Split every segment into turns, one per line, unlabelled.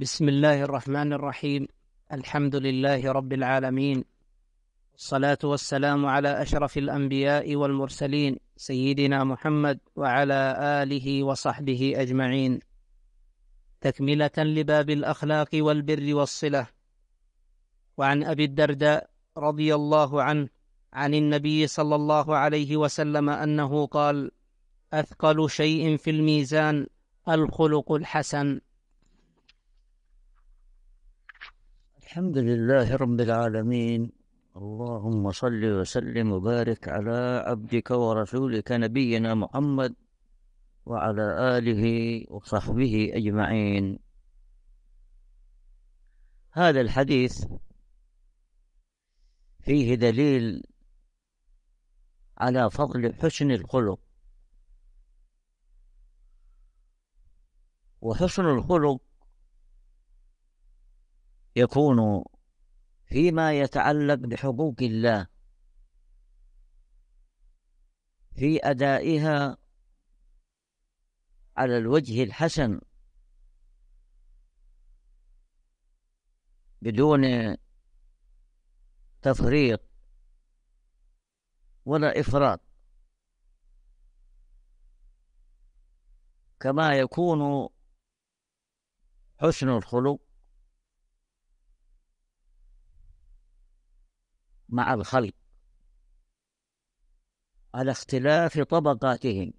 بسم الله الرحمن الرحيم الحمد لله رب العالمين والصلاة والسلام على أشرف الأنبياء والمرسلين سيدنا محمد وعلى آله وصحبه أجمعين تكملة لباب الأخلاق والبر والصلة وعن أبي الدرداء رضي الله عنه عن النبي صلى الله عليه وسلم أنه قال أثقل شيء في الميزان الخلق الحسن
الحمد لله رب العالمين اللهم صل وسلم وبارك على عبدك ورسولك نبينا محمد وعلى آله وصحبه أجمعين هذا الحديث فيه دليل على فضل حسن الخلق وحسن الخلق يكون فيما يتعلق بحقوق الله في أدائها على الوجه الحسن بدون تفريط ولا إفراط كما يكون حسن الخلق مع الخلق على اختلاف طبقاتهم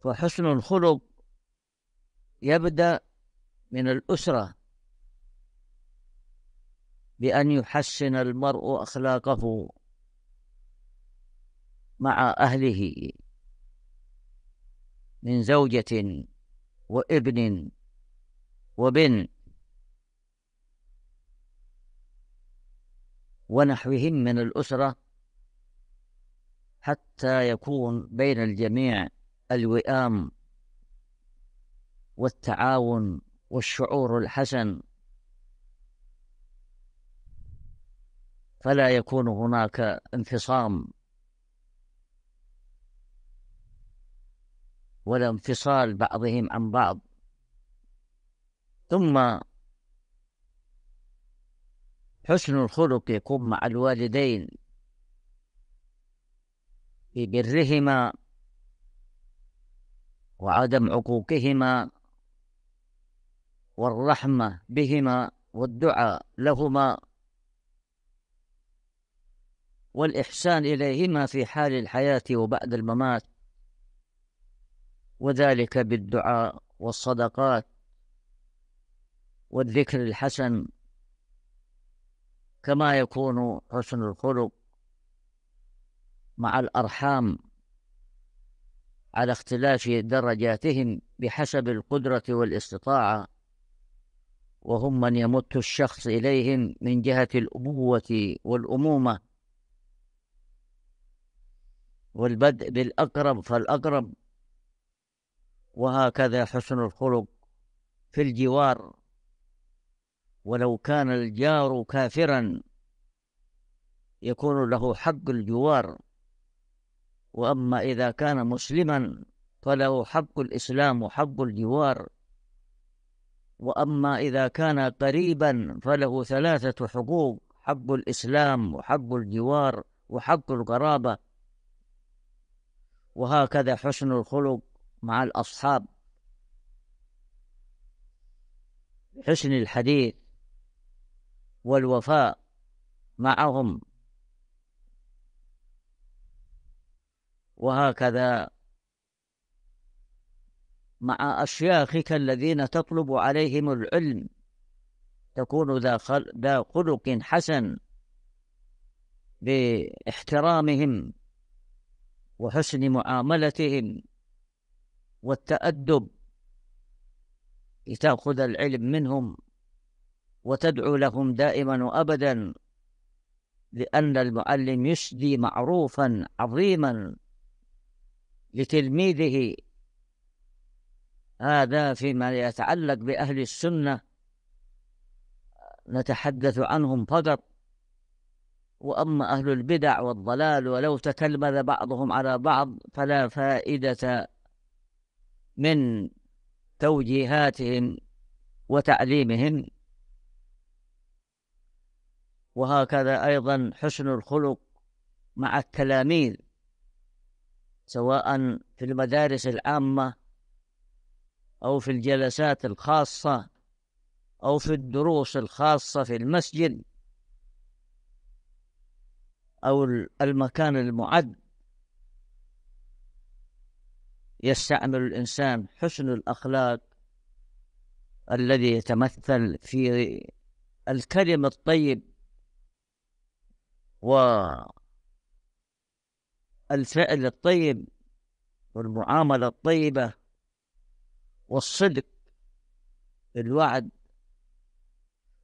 فحسن الخلق يبدأ من الأسرة بأن يحسن المرء أخلاقه مع أهله من زوجة وابن وبن ونحوهم من الأسرة حتى يكون بين الجميع الوئام والتعاون والشعور الحسن فلا يكون هناك انفصام ولا انفصال بعضهم عن بعض ثم حسن الخلق يكون مع الوالدين في برهما وعدم عقوقهما والرحمة بهما والدعاء لهما والإحسان إليهما في حال الحياة وبعد الممات وذلك بالدعاء والصدقات والذكر الحسن كما يكون حسن الخلق مع الأرحام على اختلاف درجاتهم بحسب القدرة والاستطاعة وهم من يمت الشخص إليهم من جهة الأبوة والأمومة والبدء بالأقرب فالأقرب وهكذا حسن الخلق في الجوار ولو كان الجار كافرا يكون له حق الجوار وأما إذا كان مسلما فله حق الإسلام وحق الجوار وأما إذا كان قريبا فله ثلاثة حقوق حق الإسلام وحق الجوار وحق القرابة وهكذا حسن الخلق مع الأصحاب حسن الحديث والوفاء معهم وهكذا مع أشياخك الذين تطلب عليهم العلم تكون ذا, خل... ذا خلق حسن باحترامهم وحسن معاملتهم والتأدب لتأخذ العلم منهم وتدعو لهم دائما وابدا لان المعلم يسدي معروفا عظيما لتلميذه هذا فيما يتعلق باهل السنه نتحدث عنهم فقط واما اهل البدع والضلال ولو تكلمذ بعضهم على بعض فلا فائده من توجيهاتهم وتعليمهم وهكذا أيضا حسن الخلق مع التلاميذ سواء في المدارس العامة أو في الجلسات الخاصة أو في الدروس الخاصة في المسجد أو المكان المعد يستعمل الإنسان حسن الأخلاق الذي يتمثل في الكلم الطيب و الفعل الطيب والمعاملة الطيبة والصدق في الوعد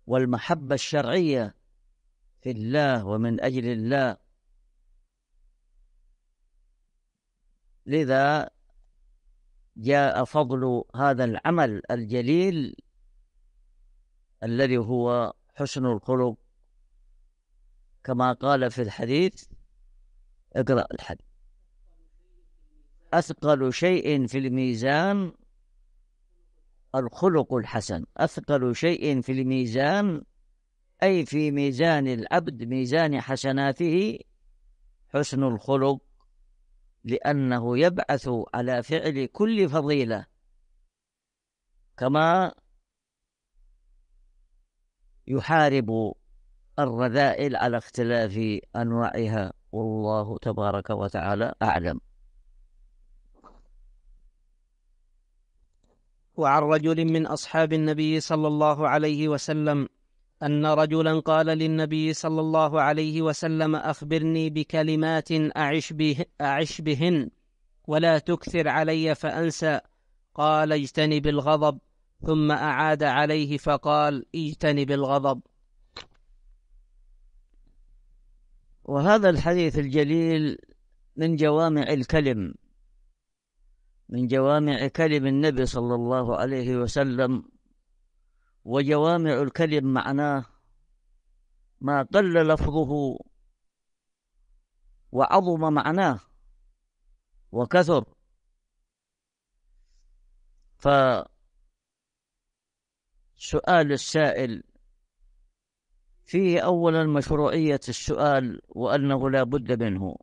والمحبة الشرعية في الله ومن أجل الله لذا جاء فضل هذا العمل الجليل الذي هو حسن الخلق كما قال في الحديث اقرأ الحديث أثقل شيء في الميزان الخلق الحسن أثقل شيء في الميزان أي في ميزان العبد ميزان حسناته حسن الخلق لأنه يبعث على فعل كل فضيلة كما يحارب الرذائل على اختلاف أنواعها
والله تبارك وتعالى أعلم وعن رجل من أصحاب النبي صلى الله عليه وسلم أن رجلا قال للنبي صلى الله عليه وسلم أخبرني بكلمات أعش, به أعش بهن ولا تكثر علي فأنسى قال اجتنب الغضب ثم أعاد عليه فقال اجتنب الغضب وهذا
الحديث الجليل من جوامع الكلم من جوامع كلم النبي صلى الله عليه وسلم وجوامع الكلم معناه ما قل لفظه وعظم معناه وكثر فسؤال السائل فيه أولا مشروعية السؤال وأنه لا بد منه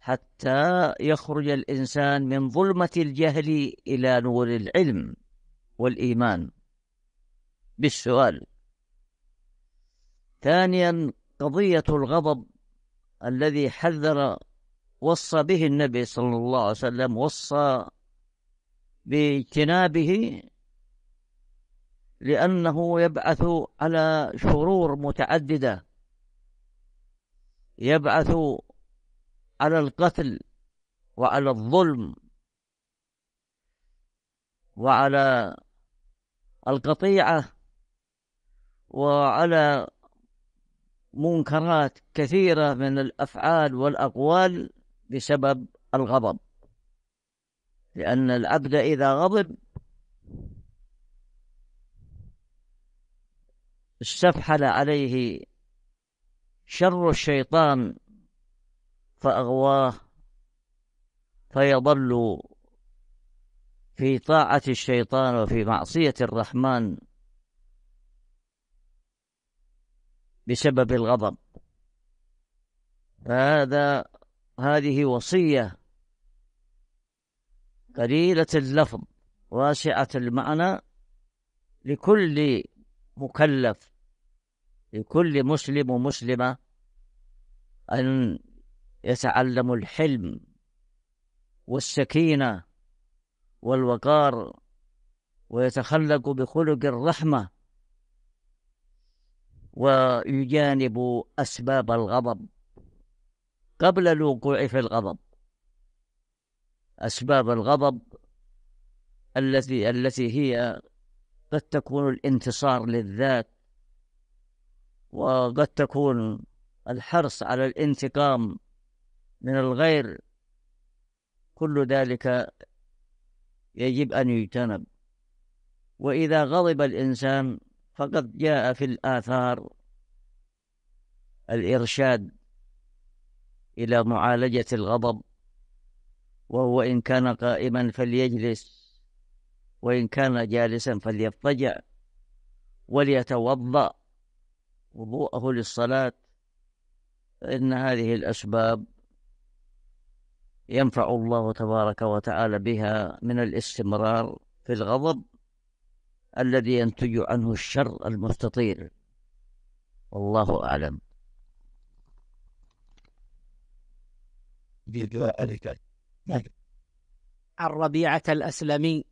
حتى يخرج الإنسان من ظلمة الجهل إلى نور العلم والإيمان بالسؤال ثانيا قضية الغضب الذي حذر وصى به النبي صلى الله عليه وسلم وصى باجتنابه لأنه يبعث على شرور متعددة يبعث على القتل وعلى الظلم وعلى القطيعة وعلى منكرات كثيرة من الأفعال والأقوال بسبب الغضب لأن العبد إذا غضب استفحل عليه شر الشيطان فأغواه فيضل في طاعة الشيطان وفي معصية الرحمن بسبب الغضب فهذا هذه وصية قليلة اللفظ واسعة المعنى لكل مكلف لكل مسلم ومسلمة أن يتعلموا الحلم والسكينة والوقار ويتخلق بخلق الرحمة ويجانب أسباب الغضب قبل الوقوع في الغضب أسباب الغضب التي التي هي قد تكون الانتصار للذات وقد تكون الحرص على الانتقام من الغير كل ذلك يجب أن يجتنب وإذا غضب الإنسان فقد جاء في الآثار الإرشاد إلى معالجة الغضب وهو إن كان قائما فليجلس وإن كان جالسا فليضطجع وليتوضأ وضوءه للصلاة فإن هذه الأسباب ينفع الله تبارك وتعالى بها من الاستمرار في الغضب الذي ينتج عنه الشر المستطير والله أعلم
عن ربيعة الأسلمي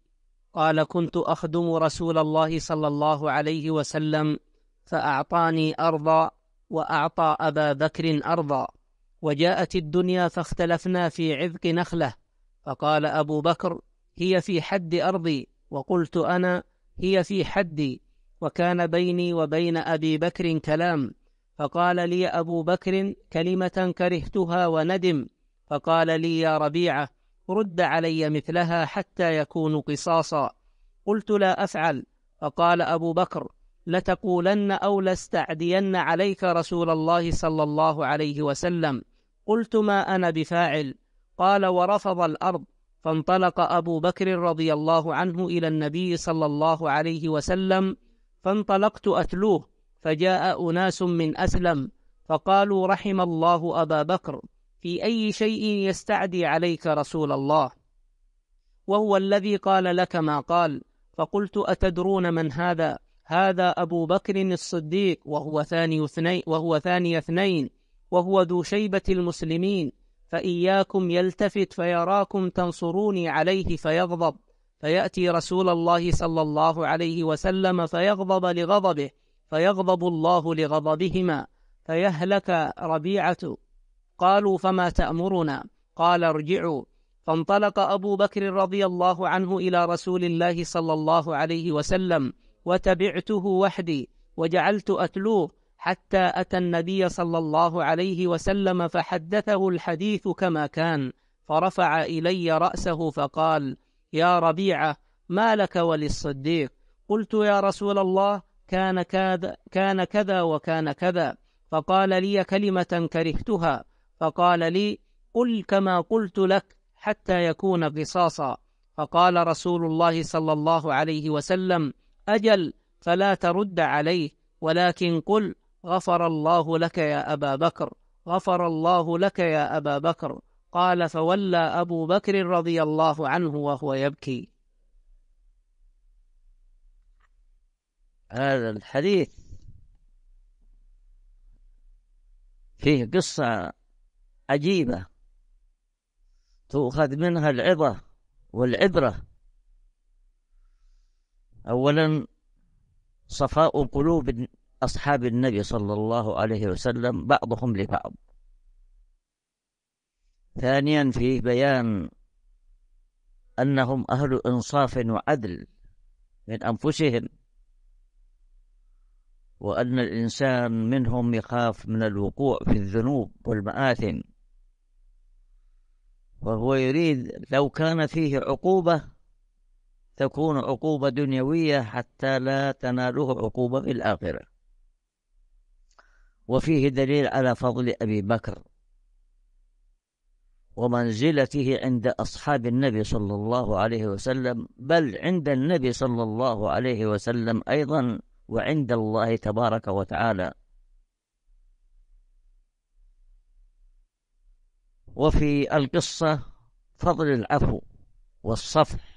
قال كنت أخدم رسول الله صلى الله عليه وسلم فأعطاني أرضا وأعطى أبا بكر أرضا وجاءت الدنيا فاختلفنا في عذق نخلة فقال أبو بكر هي في حد أرضي وقلت أنا هي في حدي وكان بيني وبين أبي بكر كلام فقال لي أبو بكر كلمة كرهتها وندم فقال لي يا ربيعة رد علي مثلها حتى يكون قصاصا قلت لا أفعل فقال أبو بكر لتقولن أو لاستعدين عليك رسول الله صلى الله عليه وسلم قلت ما أنا بفاعل قال ورفض الأرض فانطلق أبو بكر رضي الله عنه إلى النبي صلى الله عليه وسلم فانطلقت أتلوه فجاء أناس من أسلم فقالوا رحم الله أبا بكر في أي شيء يستعدي عليك رسول الله وهو الذي قال لك ما قال فقلت أتدرون من هذا؟ هذا أبو بكر الصديق وهو ثاني اثنين وهو ثاني اثنين وهو ذو شيبة المسلمين فإياكم يلتفت فيراكم تنصروني عليه فيغضب فيأتي رسول الله صلى الله عليه وسلم فيغضب لغضبه فيغضب الله لغضبهما فيهلك ربيعة قالوا فما تأمرنا قال ارجعوا فانطلق أبو بكر رضي الله عنه إلى رسول الله صلى الله عليه وسلم وتبعته وحدي وجعلت أتلوه حتى أتى النبي صلى الله عليه وسلم فحدثه الحديث كما كان فرفع إلي رأسه فقال يا ربيعة ما لك وللصديق قلت يا رسول الله كان كذا, كان كذا وكان كذا فقال لي كلمة كرهتها فقال لي قل كما قلت لك حتى يكون قصاصا فقال رسول الله صلى الله عليه وسلم أجل فلا ترد عليه ولكن قل غفر الله لك يا أبا بكر غفر الله لك يا أبا بكر قال فولى أبو بكر رضي الله عنه وهو يبكي
هذا الحديث فيه قصة عجيبة تؤخذ منها العظة والعبرة أولا صفاء قلوب أصحاب النبي صلى الله عليه وسلم بعضهم لبعض ثانيا في بيان أنهم أهل إنصاف وعدل من أنفسهم وأن الإنسان منهم يخاف من الوقوع في الذنوب والمآثم وهو يريد لو كان فيه عقوبة تكون عقوبة دنيوية حتى لا تناله عقوبة في الآخرة وفيه دليل على فضل أبي بكر ومنزلته عند أصحاب النبي صلى الله عليه وسلم بل عند النبي صلى الله عليه وسلم أيضا وعند الله تبارك وتعالى وفي القصة فضل العفو والصفح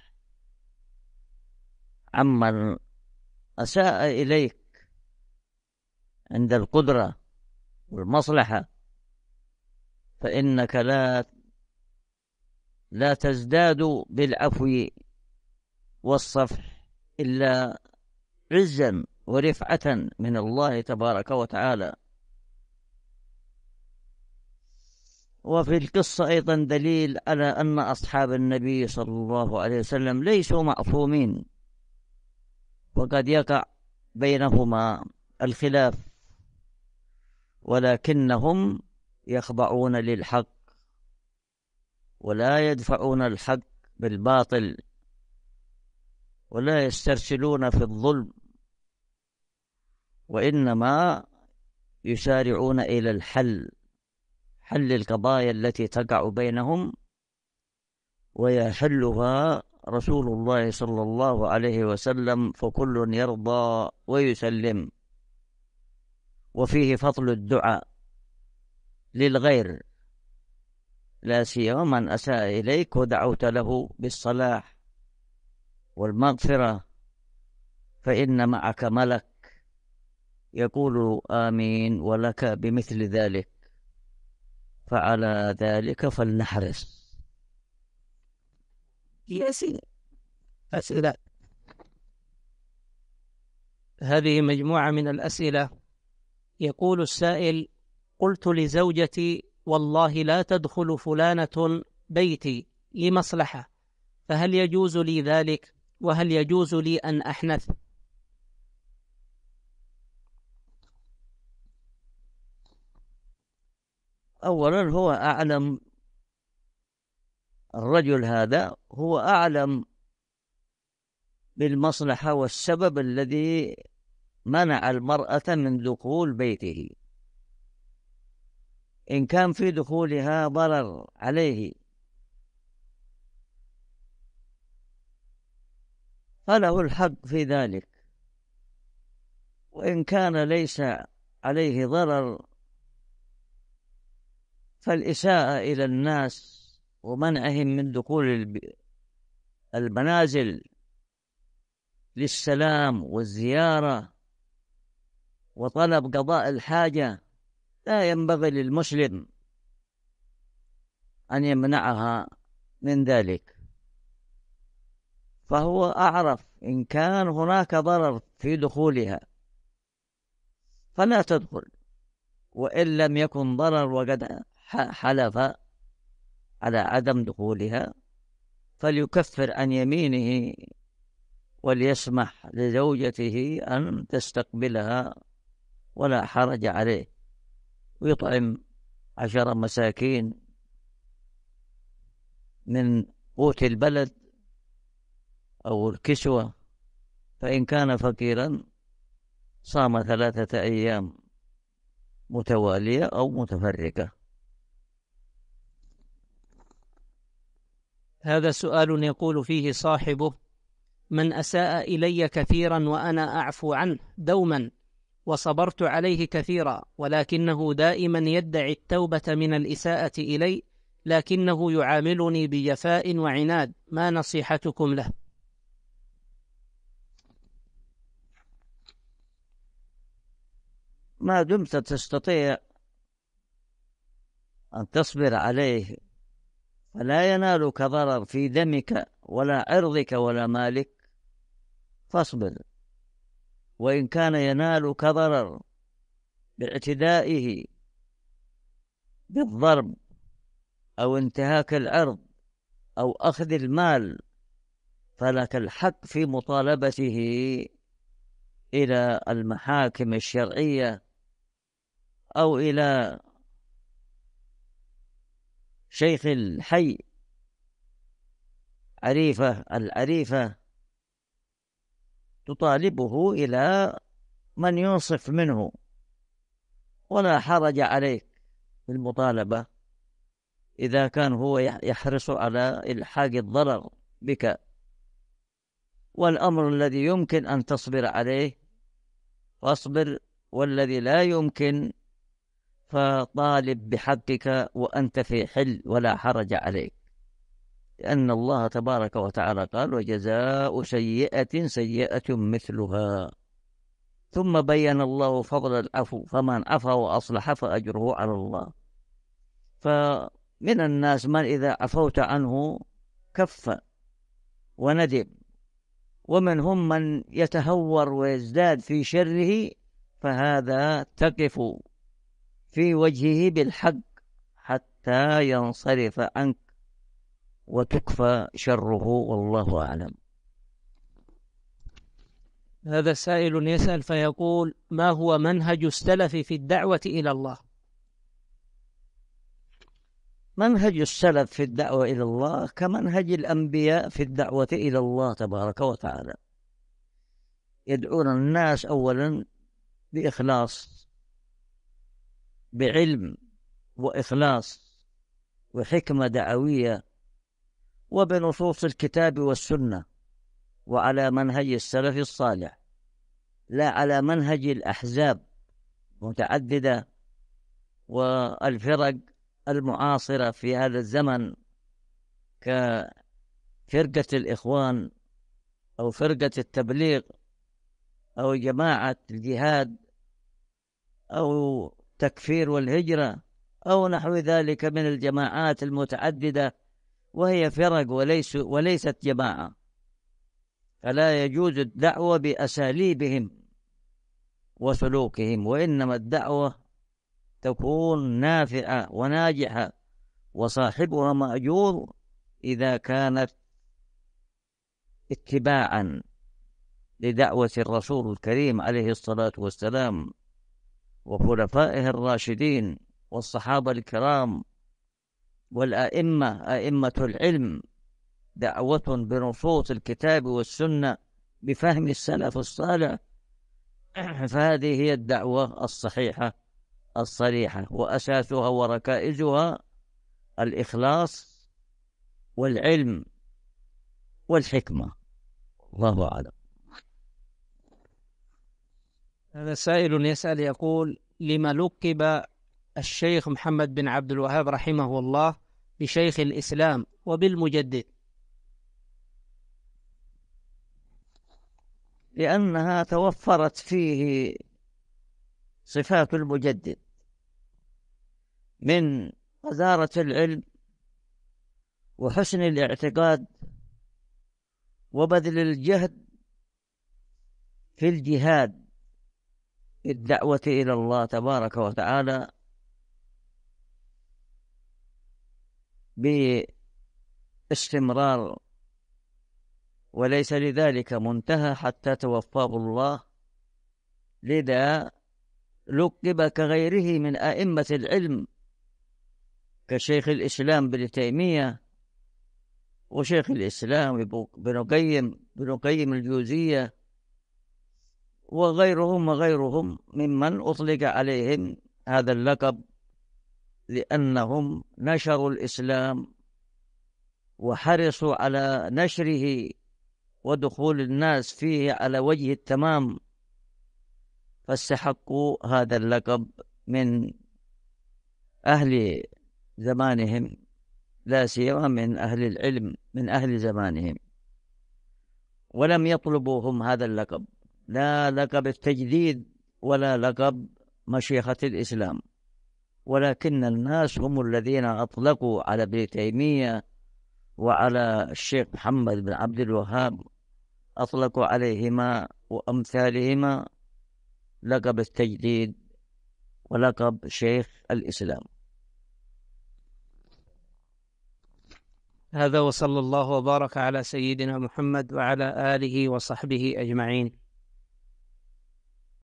عمن أساء إليك عند القدرة والمصلحة فإنك لا لا تزداد بالعفو والصفح إلا عزا ورفعة من الله تبارك وتعالى وفي القصة أيضا دليل على أن أصحاب النبي صلى الله عليه وسلم ليسوا معصومين وقد يقع بينهما الخلاف ولكنهم يخضعون للحق ولا يدفعون الحق بالباطل ولا يسترسلون في الظلم وإنما يسارعون إلى الحل حل القضايا التي تقع بينهم ويحلها رسول الله صلى الله عليه وسلم فكل يرضى ويسلم وفيه فضل الدعاء للغير لا سيما من أساء إليك ودعوت له بالصلاح والمغفرة فإن معك ملك يقول آمين ولك بمثل ذلك فعلى ذلك فلنحرص
هي أسئلة أسئلة هذه مجموعة من الأسئلة يقول السائل قلت لزوجتي والله لا تدخل فلانة بيتي لمصلحة فهل يجوز لي ذلك وهل يجوز لي أن أحنث
أولا هو أعلم الرجل هذا هو أعلم بالمصلحة والسبب الذي منع المرأة من دخول بيته إن كان في دخولها ضرر عليه فله الحق في ذلك وإن كان ليس عليه ضرر فالإساءة إلى الناس ومنعهم من دخول المنازل للسلام والزيارة وطلب قضاء الحاجة لا ينبغي للمسلم أن يمنعها من ذلك فهو أعرف إن كان هناك ضرر في دخولها فلا تدخل وإن لم يكن ضرر وقد حلف على عدم دخولها فليكفر عن يمينه وليسمح لزوجته أن تستقبلها ولا حرج عليه ويطعم عشر مساكين من قوت البلد أو الكسوة فإن كان فقيرا صام ثلاثة أيام متوالية أو متفرقة
هذا سؤال يقول فيه صاحبه من أساء إلي كثيرا وأنا أعفو عنه دوما وصبرت عليه كثيرا ولكنه دائما يدعي التوبة من الإساءة إلي لكنه يعاملني بجفاء وعناد ما نصيحتكم له ما دمت تستطيع
أن تصبر عليه فلا ينالك ضرر في دمك ولا عرضك ولا مالك فاصبر وإن كان ينالك ضرر باعتدائه بالضرب أو انتهاك العرض أو أخذ المال فلك الحق في مطالبته إلى المحاكم الشرعية أو إلى شيخ الحي عريفة العريفة تطالبه إلى من ينصف منه ولا حرج عليك في المطالبة إذا كان هو يحرص على إلحاق الضرر بك والأمر الذي يمكن أن تصبر عليه فاصبر والذي لا يمكن فطالب بحقك وأنت في حل ولا حرج عليك لأن الله تبارك وتعالى قال وجزاء سيئة سيئة مثلها ثم بين الله فضل العفو فمن عفا وأصلح فأجره على الله فمن الناس من إذا عفوت عنه كف وندم ومنهم من يتهور ويزداد في شره فهذا تقف في وجهه بالحق حتى ينصرف عنك وتكفى شره والله أعلم
هذا سائل يسأل فيقول ما هو منهج السلف في الدعوة إلى الله
منهج السلف في الدعوة إلى الله كمنهج الأنبياء في الدعوة إلى الله تبارك وتعالى يدعون الناس أولا بإخلاص بعلم وإخلاص وحكمة دعوية وبنصوص الكتاب والسنة وعلى منهج السلف الصالح لا على منهج الأحزاب متعددة والفرق المعاصرة في هذا الزمن كفرقة الإخوان أو فرقة التبليغ أو جماعة الجهاد أو التكفير والهجرة أو نحو ذلك من الجماعات المتعددة وهي فرق وليس وليست جماعة فلا يجوز الدعوة بأساليبهم وسلوكهم وإنما الدعوة تكون نافعة وناجحة وصاحبها مأجور إذا كانت اتباعا لدعوة الرسول الكريم عليه الصلاة والسلام وخلفائه الراشدين والصحابة الكرام والأئمة أئمة العلم دعوة بنصوص الكتاب والسنة بفهم السلف الصالح فهذه هي الدعوة الصحيحة الصريحة وأساسها وركائزها الإخلاص والعلم والحكمة الله أعلم
هذا سائل يسأل يقول لما لقب الشيخ محمد بن عبد الوهاب رحمه الله بشيخ الإسلام وبالمجدد لأنها توفرت
فيه صفات المجدد من غزارة العلم وحسن الاعتقاد وبذل الجهد في الجهاد الدعوة إلى الله تبارك وتعالى باستمرار وليس لذلك منتهى حتى توفاه الله لذا لقب كغيره من أئمة العلم كشيخ الإسلام بن تيمية وشيخ الإسلام بن قيم بن قيم الجوزية وغيرهم وغيرهم ممن أطلق عليهم هذا اللقب لأنهم نشروا الإسلام وحرصوا على نشره ودخول الناس فيه على وجه التمام فاستحقوا هذا اللقب من أهل زمانهم لا سيما من أهل العلم من أهل زمانهم ولم يطلبوا هم هذا اللقب لا لقب التجديد ولا لقب مشيخة الإسلام ولكن الناس هم الذين أطلقوا على ابن تيمية وعلى الشيخ محمد بن عبد الوهاب أطلقوا عليهما وأمثالهما لقب التجديد ولقب شيخ الإسلام
هذا وصلى الله وبارك على سيدنا محمد وعلى آله وصحبه أجمعين